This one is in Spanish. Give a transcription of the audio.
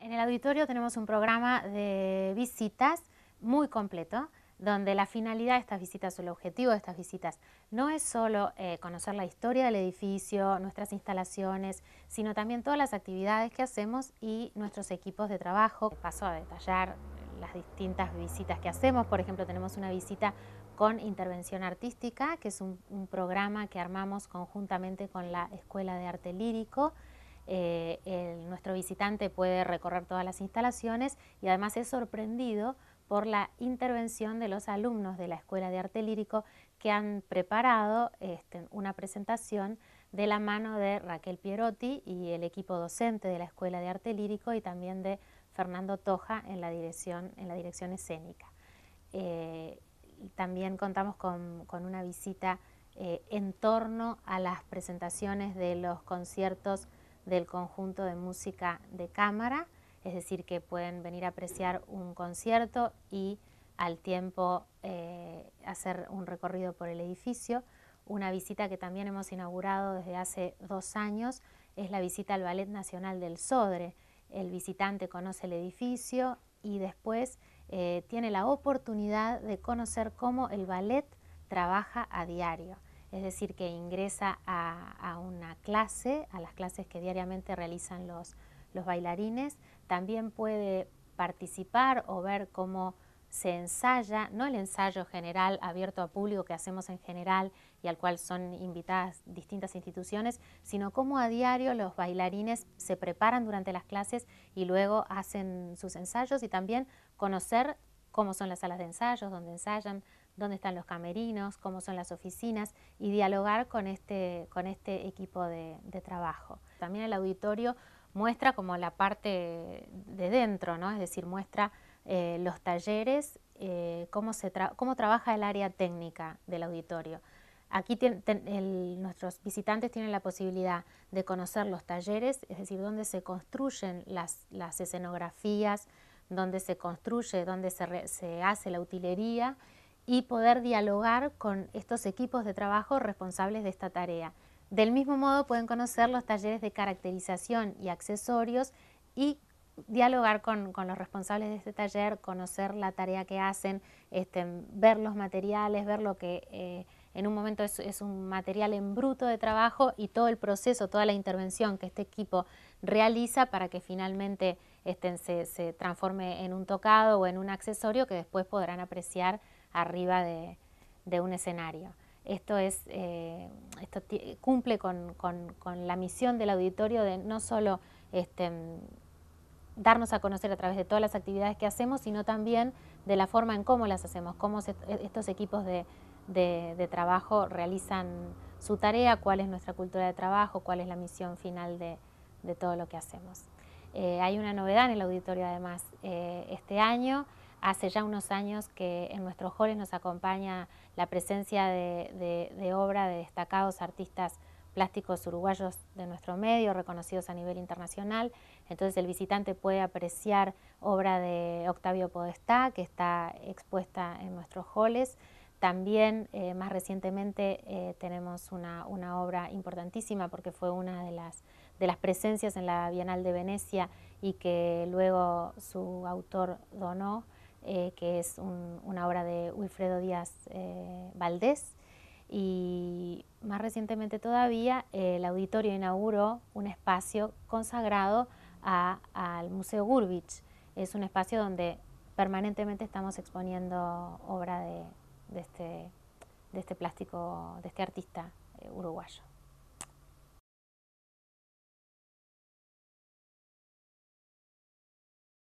En el auditorio tenemos un programa de visitas muy completo, donde la finalidad de estas visitas o el objetivo de estas visitas no es solo eh, conocer la historia del edificio, nuestras instalaciones, sino también todas las actividades que hacemos y nuestros equipos de trabajo. Paso a detallar las distintas visitas que hacemos. Por ejemplo, tenemos una visita con intervención artística, que es un, un programa que armamos conjuntamente con la Escuela de Arte Lírico, eh, nuestro visitante puede recorrer todas las instalaciones y además es sorprendido por la intervención de los alumnos de la Escuela de Arte Lírico que han preparado este, una presentación de la mano de Raquel Pierotti y el equipo docente de la Escuela de Arte Lírico y también de Fernando Toja en la dirección, escénica. Eh, también contamos con, una visita eh, en torno a las presentaciones de los conciertos del conjunto de música de cámara, es decir, que pueden venir a apreciar un concierto y al tiempo eh, hacer un recorrido por el edificio. Una visita que también hemos inaugurado desde hace dos años es la visita al Ballet Nacional del Sodre. El visitante conoce el edificio y después eh, tiene la oportunidad de conocer cómo el ballet trabaja a diario, es decir, que ingresa a una clase, a las clases que diariamente realizan los, bailarines. También puede participar o ver cómo se ensaya, no el ensayo general abierto a público que hacemos en general y al cual son invitadas distintas instituciones, sino cómo a diario los bailarines se preparan durante las clases y luego hacen sus ensayos y también conocer cómo son las salas de ensayos, dónde ensayan, dónde están los camerinos, cómo son las oficinas y dialogar con este, este equipo de, trabajo. También el auditorio muestra como la parte de dentro, ¿no? es decir, muestra eh, los talleres, eh, cómo, trabaja el área técnica del auditorio. Aquí nuestros visitantes tienen la posibilidad de conocer los talleres, es decir, dónde se construyen las, escenografías, dónde se construye, dónde se, se hace la utilería y poder dialogar con estos equipos de trabajo responsables de esta tarea. Del mismo modo pueden conocer los talleres de caracterización y accesorios y dialogar con, los responsables de este taller, conocer la tarea que hacen, este, ver los materiales, ver lo que eh, en un momento es, un material en bruto de trabajo y todo el proceso, toda la intervención que este equipo realiza para que finalmente este, se, se transforme en un tocado o en un accesorio que después podrán apreciar arriba de, un escenario. Esto, eh, cumple con, la misión del auditorio de no solo este, darnos a conocer a través de todas las actividades que hacemos, sino también de la forma en cómo las hacemos, cómo estos equipos de, trabajo realizan su tarea, cuál es nuestra cultura de trabajo, cuál es la misión final de, todo lo que hacemos. Eh, hay una novedad en el auditorio además eh, este año, Hace ya unos años que en nuestros jóvenes nos acompaña la presencia de, obra de destacados artistas plásticos uruguayos de nuestro medio, reconocidos a nivel internacional. Entonces el visitante puede apreciar obra de Octavio Podestá, que está expuesta en nuestros halls. También, eh, más recientemente, eh, tenemos una, obra importantísima porque fue una de las, de las presencias en la Bienal de Venecia y que luego su autor donó, eh, que es una obra de Wilfredo Díaz eh, Valdés. Y más recientemente todavía, el auditorio inauguró un espacio consagrado al Museo Gurbich. Es un espacio donde permanentemente estamos exponiendo obra de este, este plástico, de este artista eh, uruguayo.